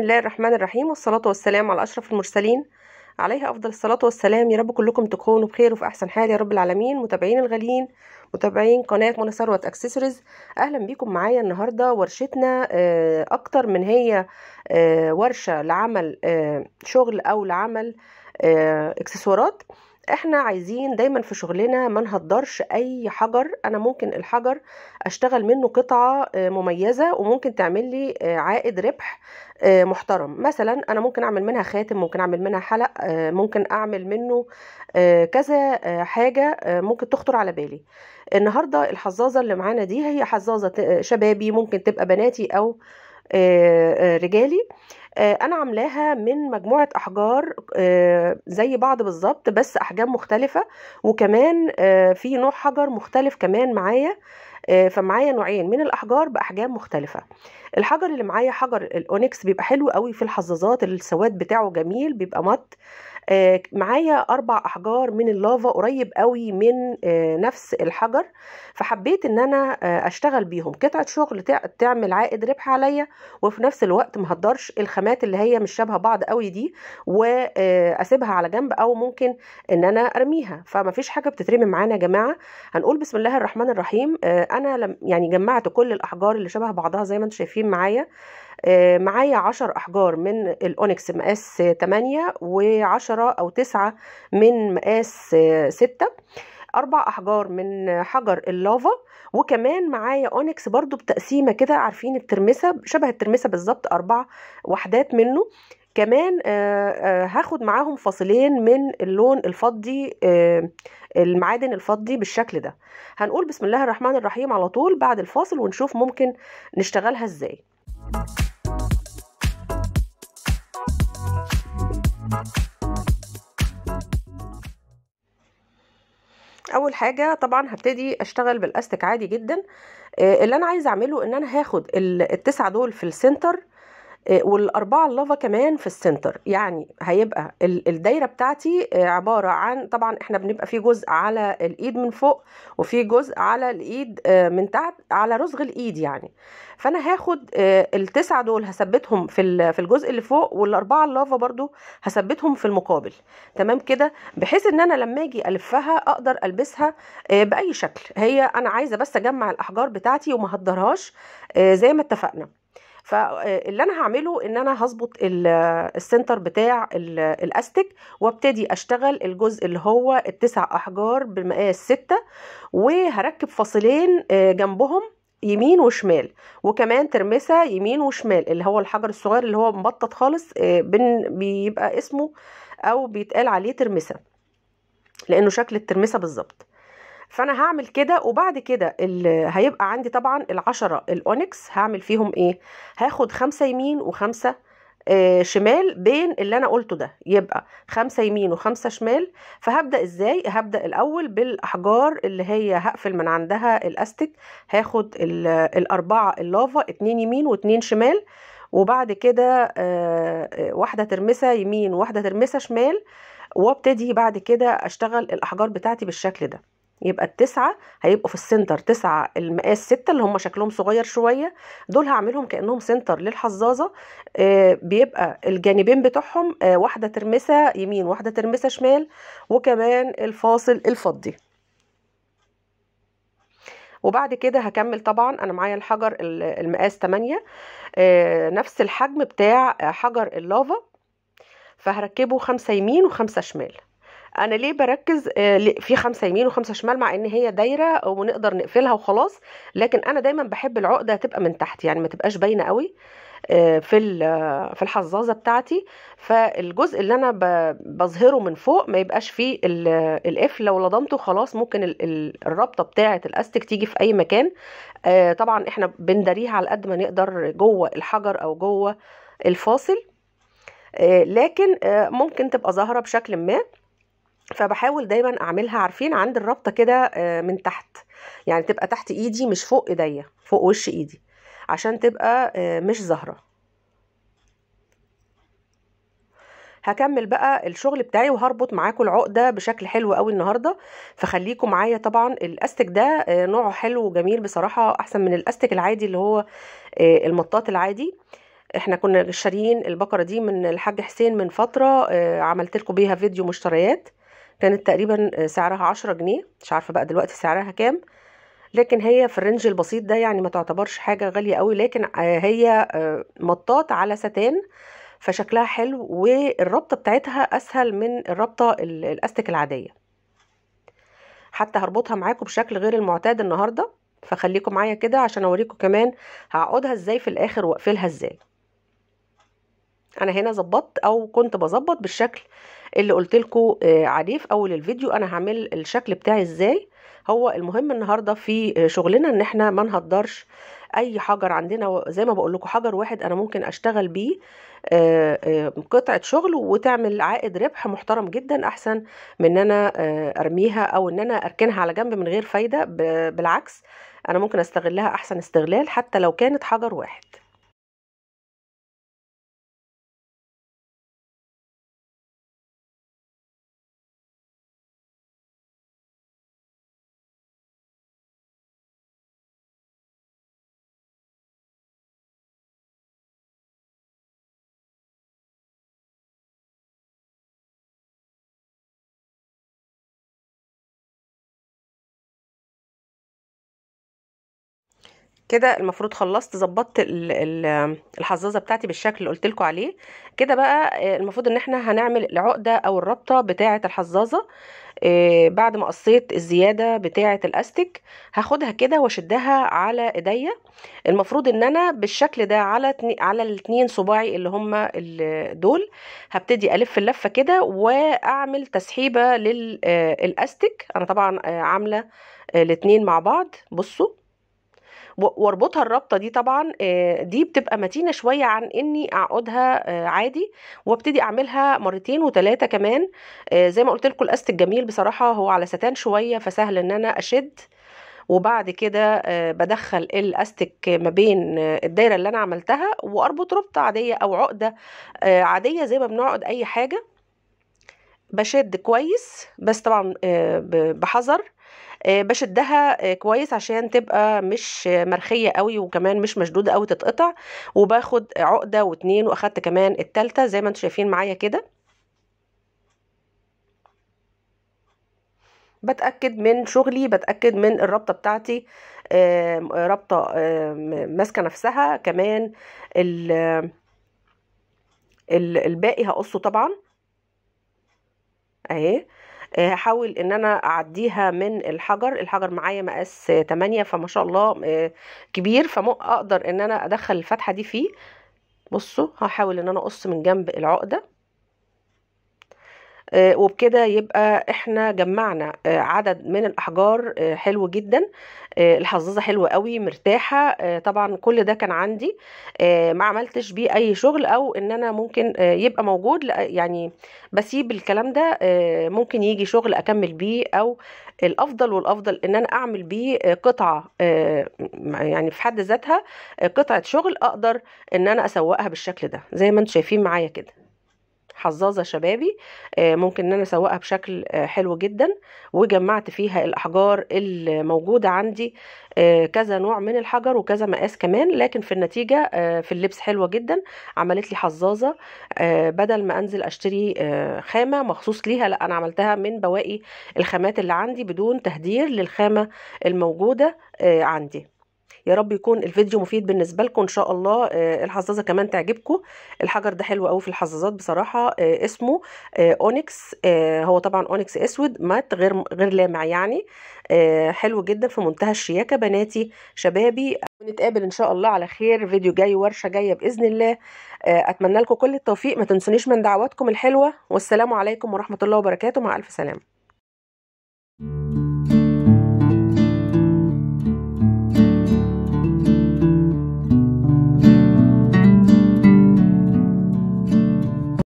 بسم الله الرحمن الرحيم والصلاة والسلام على أشرف المرسلين عليها أفضل الصلاة والسلام يا رب كلكم تكونوا بخير وفي أحسن حال يا رب العالمين متابعين الغاليين متابعين قناة منى ثروت اكسسوارز أهلا بيكم معايا النهاردة ورشتنا آه، أكتر من هي آه، ورشة لعمل آه، شغل أو لعمل اكسسوارات احنا عايزين دايما في شغلنا ما نهدرش اي حجر انا ممكن الحجر اشتغل منه قطعة آه، مميزة وممكن تعمل لي آه، عائد ربح آه، محترم مثلا انا ممكن اعمل منها خاتم ممكن اعمل منها حلق ممكن اعمل منه كذا حاجة ممكن تخطر على بالي النهاردة الحظاظة اللي معانا دي هي حظاظة شبابي ممكن تبقى بناتي او رجالي آه، انا عاملاها من مجموعه احجار آه، زي بعض بالظبط بس احجام مختلفه وكمان آه، في نوع حجر مختلف كمان معايا فمعايا نوعين من الاحجار باحجام مختلفه الحجر اللي معايا حجر الاونكس بيبقى حلو قوي في الحظاظات السواد بتاعه جميل بيبقى مط آه، معايا اربع احجار من اللافا قريب قوي من آه، نفس الحجر فحبيت ان انا آه، اشتغل بيهم قطعه شغل تعمل عائد ربح عليا وفي نفس الوقت ما هقدرش الخامات اللي هي مش شبه بعض قوي دي واسيبها على جنب او ممكن ان انا ارميها فما فيش حاجه بتترمي معانا يا جماعه هنقول بسم الله الرحمن الرحيم انا يعني جمعت كل الاحجار اللي شبه بعضها زي ما انتم شايفين شايفين معايا آه، معايا عشر احجار من الاونكس مقاس تمانية و او تسعة من مقاس ستة اربع احجار من حجر اللافا وكمان معايا اونكس برضو بتقسيمه كده عارفين الترمسه شبه الترمسه بالظبط اربع وحدات منه كمان آه، آه، هاخد معاهم فاصلين من اللون الفضي آه، المعادن الفضي بالشكل ده هنقول بسم الله الرحمن الرحيم على طول بعد الفاصل ونشوف ممكن نشتغلها ازاي اول حاجه طبعا هبتدي اشتغل بالاستك عادي جدا اللي انا عايزه اعمله ان انا هاخد التسعه دول في السنتر آه، والاربعه اللافا كمان في السنتر يعني هيبقى الدايره بتاعتي آه، عباره عن طبعا احنا بنبقى في جزء على الايد من فوق وفي جزء على الايد آه، من تحت على رسغ الايد يعني فانا هاخد التسعه دول هثبتهم في في الجزء اللي فوق والاربعه اللافا برضو هثبتهم في المقابل تمام كده بحيث ان انا لما اجي الفها اقدر البسها باي شكل هي انا عايزه بس اجمع الاحجار بتاعتي وما هدرهاش زي ما اتفقنا فاللي انا هعمله ان انا هظبط السنتر بتاع الاستك وابتدي اشتغل الجزء اللي هو التسع احجار بالمقاس ستة وهركب فاصلين آه، جنبهم يمين وشمال وكمان ترمسة يمين وشمال اللي هو الحجر الصغير اللي هو مبطط خالص آه، بيبقى اسمه او بيتقال عليه ترمسة لانه شكل الترمسة بالظبط فانا هعمل كده وبعد كده هيبقى عندي طبعا العشرة الاونكس هعمل فيهم ايه هاخد خمسة يمين وخمسة آه شمال بين اللي انا قلته ده يبقى خمسة يمين وخمسة شمال فهبدأ ازاي هبدأ الاول بالاحجار اللي هي هقفل من عندها الاستك هاخد الاربعة اللافا اتنين يمين واتنين شمال وبعد كده آه, آه، واحدة ترمسة يمين وواحدة ترمسة شمال وابتدي بعد كده اشتغل الاحجار بتاعتي بالشكل ده يبقى التسعة هيبقوا في السنتر تسعة المقاس ستة اللي هم شكلهم صغير شوية دول هعملهم كأنهم سنتر للحظاظة آه، بيبقى الجانبين بتوعهم آه، واحدة ترمسة يمين واحدة ترمسة شمال وكمان الفاصل الفضي وبعد كده هكمل طبعا انا معايا الحجر المقاس 8 آه، نفس الحجم بتاع حجر اللافا فهركبه خمسة يمين وخمسة شمال انا ليه بركز آه، في خمسه يمين وخمسه شمال مع ان هي دايره ونقدر نقفلها وخلاص لكن انا دايما بحب العقده تبقى من تحت يعني ما تبقاش باينه قوي آه، في في الحظاظه بتاعتي فالجزء اللي انا بظهره من فوق ما يبقاش فيه القفل لو لضمته خلاص ممكن الرابطه بتاعه الاستك تيجي في اي مكان آه، طبعا احنا بنداريها على قد ما نقدر جوه الحجر او جوه الفاصل لكن ممكن تبقى ظاهره بشكل ما فبحاول دايما اعملها عارفين عند الرابطه كده آه، من تحت يعني تبقى تحت ايدي مش فوق ايديا فوق وش ايدي عشان تبقى آه، مش ظاهره هكمل بقى الشغل بتاعي وهربط معاكم العقده بشكل حلو قوي النهارده فخليكم معايا طبعا الاستك ده آه، نوعه حلو وجميل بصراحه احسن من الاستك العادي اللي هو المطاط العادي احنا كنا شاريين البقره دي من الحاج حسين من فتره عملت لكم بيها فيديو مشتريات كانت تقريبا آه، سعرها عشرة جنيه مش عارفة بقى دلوقتي سعرها كام لكن هي في الرنج البسيط ده يعني ما تعتبرش حاجة غالية قوي لكن آه، هي آه، مطاط على ستان فشكلها حلو والربطة بتاعتها أسهل من الربطة الأستك العادية حتى هربطها معاكم بشكل غير المعتاد النهاردة فخليكم معايا كده عشان أوريكم كمان هعقدها ازاي في الآخر واقفلها ازاي انا هنا ظبطت او كنت بظبط بالشكل اللي قلت لكم آه، عليه في اول الفيديو انا هعمل الشكل بتاعي ازاي هو المهم النهارده في آه، شغلنا ان احنا ما نهدرش اي حجر عندنا زي ما بقول لكم حجر واحد انا ممكن اشتغل بيه آه، قطعه شغل وتعمل عائد ربح محترم جدا احسن من ان انا ارميها او ان انا اركنها على جنب من غير فايده بالعكس انا ممكن استغلها احسن استغلال حتى لو كانت حجر واحد كده المفروض خلصت ظبطت الحظاظه بتاعتي بالشكل اللي قلتلكوا عليه كده بقى آه، المفروض ان احنا هنعمل العقده او الربطه بتاعه الحظاظه آه، بعد ما قصيت الزياده بتاعه الاستك هاخدها كده واشدها على ايديا المفروض ان انا بالشكل ده على على الاثنين صباعي اللي هما دول هبتدي الف اللفه كده واعمل تسحيبه للاستك آه، انا طبعا عامله الاثنين مع بعض بصوا واربطها الرابطه دي طبعا آه، دي بتبقى متينه شويه عن اني اعقدها آه، عادي وابتدي اعملها مرتين وثلاثه كمان آه، زي ما قلت لكم الاست الجميل بصراحه هو على ستان شويه فسهل ان انا اشد وبعد كده بدخل الاستك ما بين الدايره اللي انا عملتها واربط ربطه عاديه او عقده عاديه زي ما بنعقد اي حاجه بشد كويس بس طبعا بحذر آه، بشدها آه، كويس عشان تبقى مش مرخيه قوي وكمان مش مشدوده قوي تتقطع وباخد عقده واتنين واخدت كمان التالته زي ما انتم شايفين معايا كده بتاكد من شغلي بتاكد من الرابطه بتاعتي رابطه ماسكه نفسها كمان الباقي هقصه طبعا اهي آه، هحاول ان انا اعديها من الحجر الحجر معايا مقاس 8 فما شاء الله آه، كبير فاقدر ان انا ادخل الفتحه دي فيه بصوا هحاول ان انا اقص من جنب العقده آه، وبكده يبقى احنا جمعنا آه، عدد من الاحجار آه، حلو جدا الحظاظه حلوه قوي مرتاحه طبعا كل ده كان عندي ما عملتش بيه اي شغل او ان انا ممكن يبقى موجود يعني بسيب الكلام ده ممكن يجي شغل اكمل بيه او الافضل والافضل ان انا اعمل بيه قطعه يعني في حد ذاتها قطعه شغل اقدر ان انا اسوقها بالشكل ده زي ما انتم شايفين معايا كده حظاظه شبابي آه، ممكن ان انا اسوقها بشكل آه، حلو جدا وجمعت فيها الاحجار الموجوده عندي آه، كذا نوع من الحجر وكذا مقاس كمان لكن في النتيجه في اللبس حلوه جدا عملت لي حظاظه بدل ما انزل اشتري خامه مخصوص ليها لا انا عملتها من بواقي الخامات اللي عندي بدون تهدير للخامه الموجوده عندي يا رب يكون الفيديو مفيد بالنسبه لكم ان شاء الله آه، الحظاظه كمان تعجبكم الحجر ده حلو قوي في الحظاظات بصراحه آه، اسمه آه، أونيكس هو طبعا أونيكس اسود مات غير غير لامع يعني حلو جدا في منتهى الشياكه بناتي شبابي ونتقابل ان شاء الله على خير فيديو جاي ورشه جايه باذن الله اتمنى لكم كل التوفيق ما تنسونيش من دعواتكم الحلوه والسلام عليكم ورحمه الله وبركاته مع الف سلامه